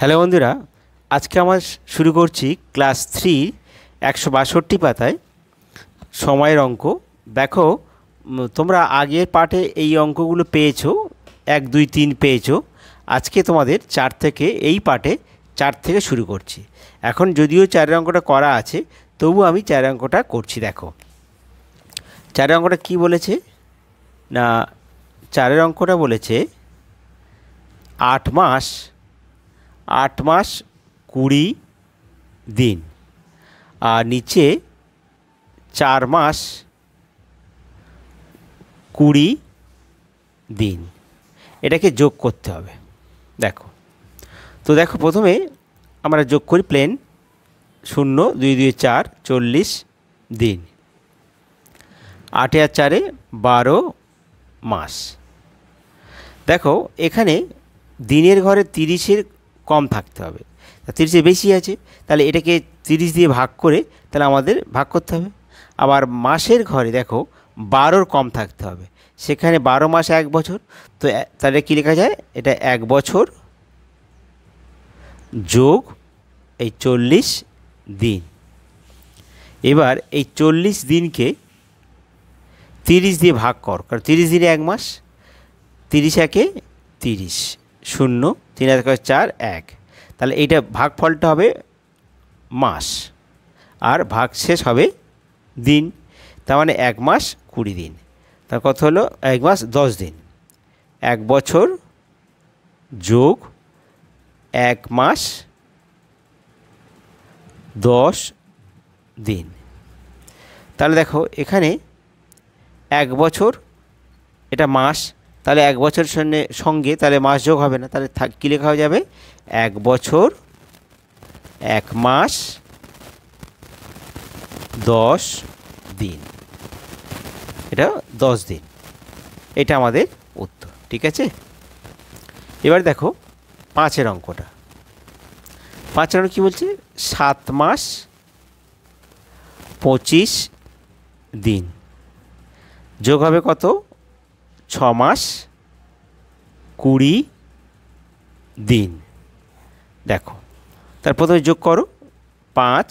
hello বন্ধুরা আজকে আমার শুরু করছি ক্লাস থ্রি একশো বাষট্টি পাতায় সময়ের অঙ্ক দেখো তোমরা আগের পাঠে এই অঙ্কগুলো পেয়েছো এক দুই তিন পেয়েছো আজকে তোমাদের চার থেকে এই পাঠে চার থেকে শুরু করছি এখন যদিও চারের অঙ্কটা করা আছে তবু আমি চারের অঙ্কটা করছি দেখো চারের অঙ্কটা কি বলেছে না চারের অঙ্কটা বলেছে আট মাস আট মাস কুড়ি দিন আর নিচে চার মাস কুড়ি দিন এটাকে যোগ করতে হবে দেখো তো দেখো প্রথমে আমরা যোগ করি প্লেন শূন্য দুই দুই চার চল্লিশ দিন আটে আর চারে বারো মাস দেখো এখানে দিনের ঘরে তিরিশের কম থাকতে হবে তা তিরিশে বেশি আছে তাহলে এটাকে তিরিশ দিয়ে ভাগ করে তাহলে আমাদের ভাগ করতে হবে আবার মাসের ঘরে দেখো বারোর কম থাকতে হবে সেখানে বারো মাস এক বছর তো তাহলে কী লেখা যায় এটা এক বছর যোগ এই চল্লিশ দিন এবার এই চল্লিশ দিনকে তিরিশ দিয়ে ভাগ কর কারণ তিরিশ দিনে এক মাস তিরিশ একে তিরিশ শূন্য তিন এক চার এক তাহলে এইটা ভাগফলটা হবে মাস আর ভাগ শেষ হবে দিন তার মানে এক মাস কুড়ি দিন তার কত হলো এক মাস দশ দিন এক বছর যোগ এক মাস দশ দিন তাহলে দেখো এখানে এক বছর এটা মাস তাহলে এক বছর সঙ্গে সঙ্গে তাহলে মাস যোগ হবে না তাহলে কী লেখা হয়ে যাবে এক বছর এক মাস দশ দিন এটা দশ দিন এটা আমাদের উত্তর ঠিক আছে এবার দেখো পাঁচের অঙ্কটা পাঁচের অঙ্ক কী বলছে সাত মাস পঁচিশ দিন যোগ হবে কত ছ মাস কুড়ি দিন দেখো তার প্রথমে যোগ করো পাঁচ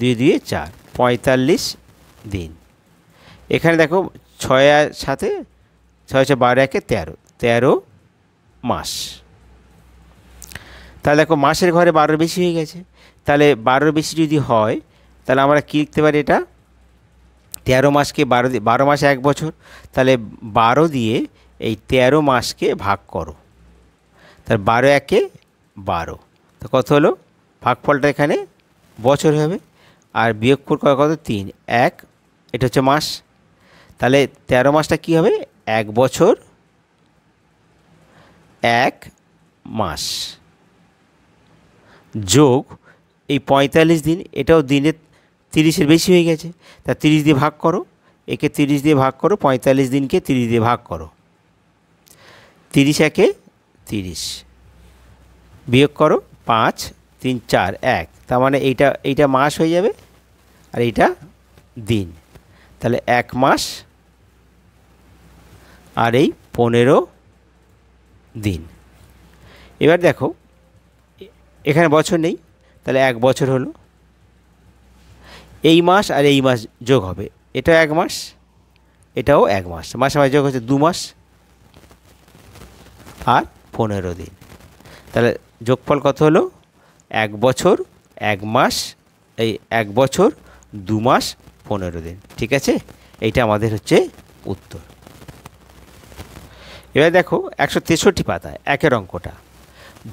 দুই দুয়ে চার পঁয়তাল্লিশ দিন এখানে দেখো ছয় সাথে ছয় ছয় বারো একে তেরো তেরো মাস তাহলে দেখো মাসের ঘরে বারোর বেশি হয়ে গেছে তাহলে বারোর বেশি যদি হয় তাহলে আমরা কী লিখতে পারি এটা তেরো মাসকে বারো বারো মাসে এক বছর তাহলে বারো দিয়ে এই তেরো মাসকে ভাগ করো তার বারো একে বারো তো কত হলো ভাগফলটা এখানে বছর হবে আর বিয়োগ করা কত তিন এক এটা হচ্ছে মাস তাহলে তেরো মাসটা কি হবে এক বছর এক মাস যোগ এই পঁয়তাল্লিশ দিন এটাও দিনের তিরিশের বেশি হয়ে গেছে তা তিরিশ দিয়ে ভাগ করো একে তিরিশ দিয়ে ভাগ করো পঁয়তাল্লিশ দিনকে তিরিশ দিয়ে ভাগ করো তিরিশ একে তিরিশ বিয়োগ করো পাঁচ তিন চার এক তার মানে এইটা এইটা মাস হয়ে যাবে আর এইটা দিন তাহলে এক মাস আর এই পনেরো দিন এবার দেখো এখানে বছর নেই তাহলে এক বছর হলো এই মাস আর এই মাস যোগ হবে এটাও এক মাস এটাও এক মাস মাসে মাসে যোগ হচ্ছে দু মাস আর পনেরো দিন তাহলে যোগফল কত হলো এক বছর এক মাস এই এক বছর দু মাস পনেরো দিন ঠিক আছে এইটা আমাদের হচ্ছে উত্তর এবার দেখো একশো তেষট্টি পাতায় একের অঙ্কটা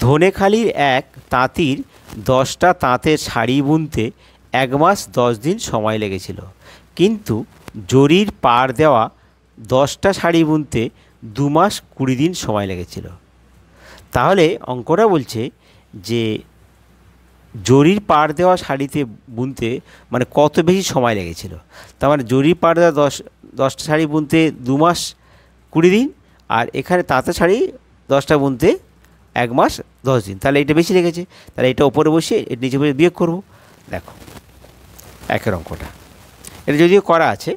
ধনেখালির এক তাঁতির দশটা তাঁতের শাড়ি বুনতে এক মাস দশ দিন সময় লেগেছিল কিন্তু জরির পার দেওয়া দশটা শাড়ি বুনতে দু মাস কুড়ি দিন সময় লেগেছিল তাহলে অঙ্করা বলছে যে জরির পার দেওয়া শাড়িতে বুনতে মানে কত বেশি সময় লেগেছিল তার মানে জরির পার দেওয়া দশ দশটা শাড়ি বুনতে দু মাস কুড়ি দিন আর এখানে তাঁতে শাড়ি দশটা বুনতে এক মাস দশ দিন তাহলে এটা বেশি লেগেছে তাহলে এটা ওপরে বসে এটা নিচে বসে বিয়োগ করবো দেখো একের অঙ্কটা এটা যদিও করা আছে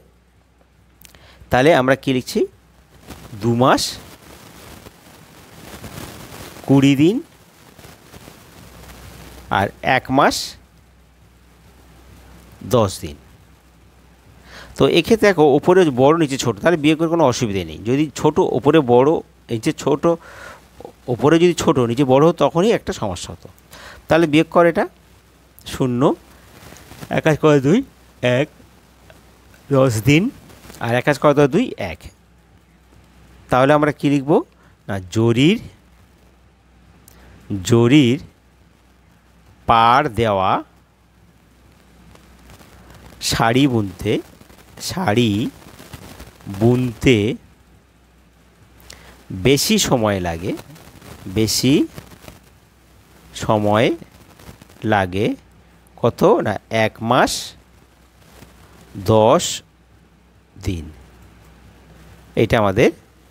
তাহলে আমরা কী লিখছি দু মাস কুড়ি দিন আর এক মাস দশ দিন তো এক্ষেত্রে দেখো ওপরে বড় নিচে ছোট তাহলে বিয়ে করে কোনো অসুবিধে নেই যদি ছোট ওপরে বড় নিচে ছোট ওপরে যদি ছোট নিচে বড় তখনই একটা সমস্যা হতো তাহলে বিয়োগ কর এটা শূন্য এক কাজ করে দুই এক দশ দিন আর একাশ করে তো দুই এক তাহলে আমরা কী লিখব না জরির জরির পার দেওয়া শাড়ি বুনতে শাড়ি বুনতে বেশি সময় লাগে বেশি সময় লাগে কত না এক মাস দশ দিন এটা আমাদের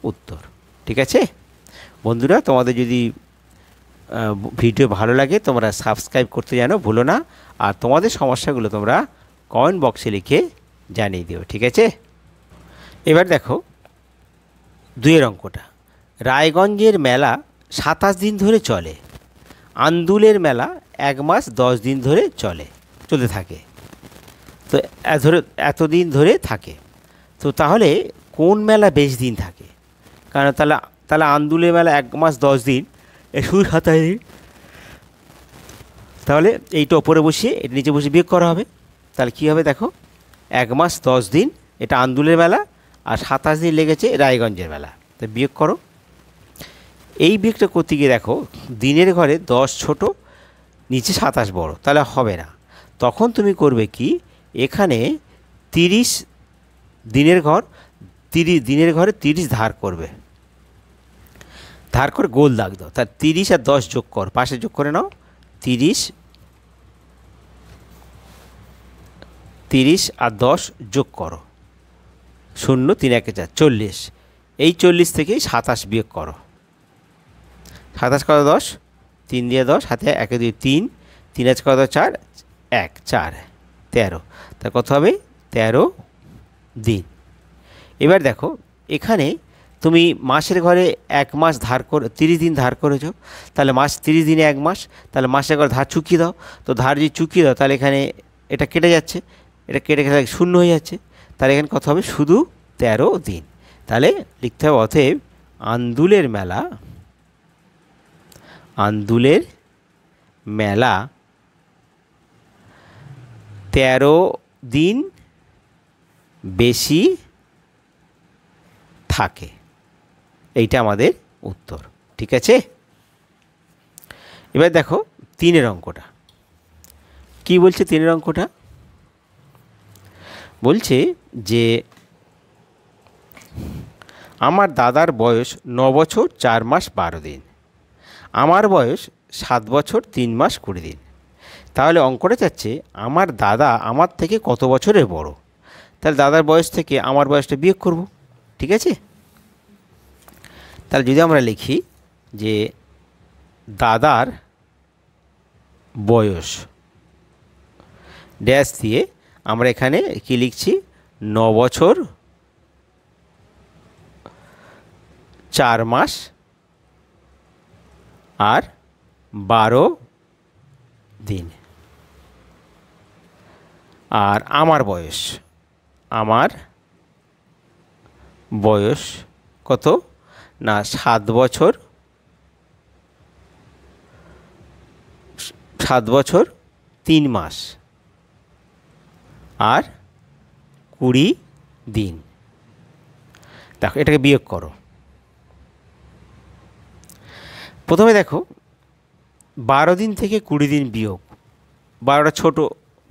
উত্তর ঠিক আছে বন্ধুরা তোমাদের যদি ভিডিও ভালো লাগে তোমরা সাবস্ক্রাইব করতে জানো ভুলো না আর তোমাদের সমস্যাগুলো তোমরা কমেন্ট বক্সে লিখে জানিয়ে দিও ঠিক আছে এবার দেখো দুয়ের অঙ্কটা রায়গঞ্জের মেলা সাতাশ দিন ধরে চলে আন্দুলের মেলা এক মাস দশ দিন ধরে চলে চলে থাকে তো ধরে এতদিন ধরে থাকে তো তাহলে কোন মেলা বেশ দিন থাকে কারণ তাহলে তাহলে আন্দুলের মেলা এক মাস দশ দিন শুধু সাতাশ দিন তাহলে এইটা ওপরে বসিয়ে এটা নিচে বসে বিয়োগ করা হবে তাহলে কী হবে দেখো এক মাস দশ দিন এটা আন্দুলের মেলা আর সাতাশ দিন লেগেছে রায়গঞ্জের মেলা তো বিয়োগ করো এই বিয়োগটা করতে গিয়ে দেখো দিনের ঘরে দশ ছোটো নিচে সাতাশ বড় তাহলে হবে না তখন তুমি করবে কি এখানে তিরিশ দিনের ঘর তিরিশ দিনের ঘরে তিরিশ ধার করবে ধার করে গোল দাগ দাও তার তিরিশ আর দশ যোগ কর পাশে যোগ করে নাও তিরিশ তিরিশ আর দশ যোগ করো শূন্য তিন একে চার চল্লিশ এই চল্লিশ থেকেই সাতাশ বিয়োগ করো সাতাশ করো দশ তিন দিয়ে দশ হাতে এক দুই তিন তিন আজ কত চার এক চার তেরো তা কত হবে তেরো দিন এবার দেখো এখানে তুমি মাসের ঘরে এক মাস ধার করে তিরিশ দিন ধার করেছো তাহলে মাস তিরিশ দিনে এক মাস তাহলে মাসের ঘরে ধার চুকিয়ে দাও তো ধার যদি চুকিয়ে দাও তাহলে এখানে এটা কেটে যাচ্ছে এটা কেটে গেলে শূন্য হয়ে যাচ্ছে তাহলে এখানে কত হবে শুধু তেরো দিন তাহলে লিখতে হবে অতএব আন্দুলের মেলা আন্দুলের মেলা তেরো দিন বেশি থাকে এইটা আমাদের উত্তর ঠিক আছে এবার দেখো তিনের অঙ্কটা কি বলছে তিনের অঙ্কটা বলছে যে আমার দাদার বয়স ন বছর চার মাস বারো দিন আমার বয়স সাত বছর তিন মাস কুড়ি দিন তাহলে অঙ্কটা যাচ্ছে আমার দাদা আমার থেকে কত বছরের বড় তাহলে দাদার বয়স থেকে আমার বয়সটা বিয়ে করব ঠিক আছে তাহলে যদি আমরা লিখি যে দাদার বয়স ড্যাশ দিয়ে আমরা এখানে কি লিখছি ন বছর চার মাস আর বারো দিন আর আমার বয়স আমার বয়স কত না সাত বছর সাত বছর তিন মাস আর কুড়ি দিন দেখো এটাকে বিয়োগ করো প্রথমে দেখো বারো দিন থেকে কুড়ি দিন বিয়োগ বারোটা ছোট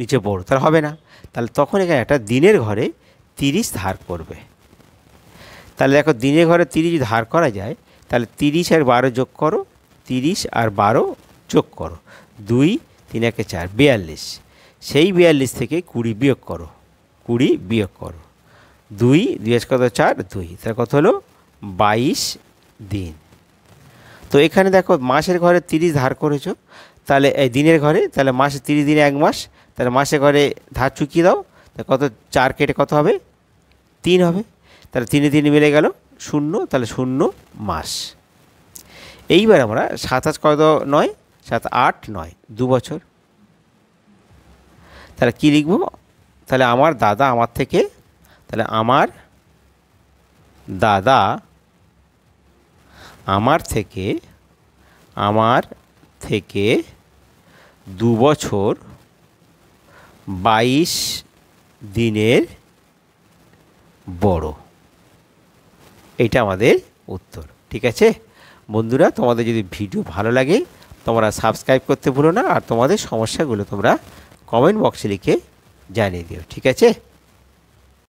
নিচে বড় তাহলে হবে না তাহলে তখন এখানে একটা দিনের ঘরে তিরিশ ধার করবে তাহলে দেখো দিনের ঘরে তিরিশ ধার করা যায় তাহলে তিরিশ আর বারো যোগ করো তিরিশ আর বারো যোগ করো দুই তিন একে চার বিয়াল্লিশ সেই বিয়াল্লিশ থেকে কুড়ি বিয়োগ করো কুড়ি বিয়োগ করো দুই দুই কত চার দুই তার কত হলো বাইশ দিন তো এখানে দেখো মাসের ঘরে তিরিশ ধার করেছো তাহলে এই দিনের ঘরে তাহলে মাসে তিরিশ দিনে এক মাস তাহলে মাসে ঘরে ধার চুকিয়ে দাও কত চার কেটে কত হবে তিন হবে তাহলে তিনে তিনে মিলে গেল শূন্য তাহলে শূন্য মাস এইবার আমরা সাতাশ কত নয় সাত আট নয় দু বছর তাহলে কী লিখব তাহলে আমার দাদা আমার থেকে তাহলে আমার দাদা আমার থেকে আমার থেকে দু বছর বাইশ দিনের বড় এটা আমাদের উত্তর ঠিক আছে বন্ধুরা তোমাদের যদি ভিডিও ভালো লাগে তোমরা সাবস্ক্রাইব করতে ভুলো না আর তোমাদের সমস্যাগুলো তোমরা কমেন্ট বক্সে লিখে জানিয়ে দিও ঠিক আছে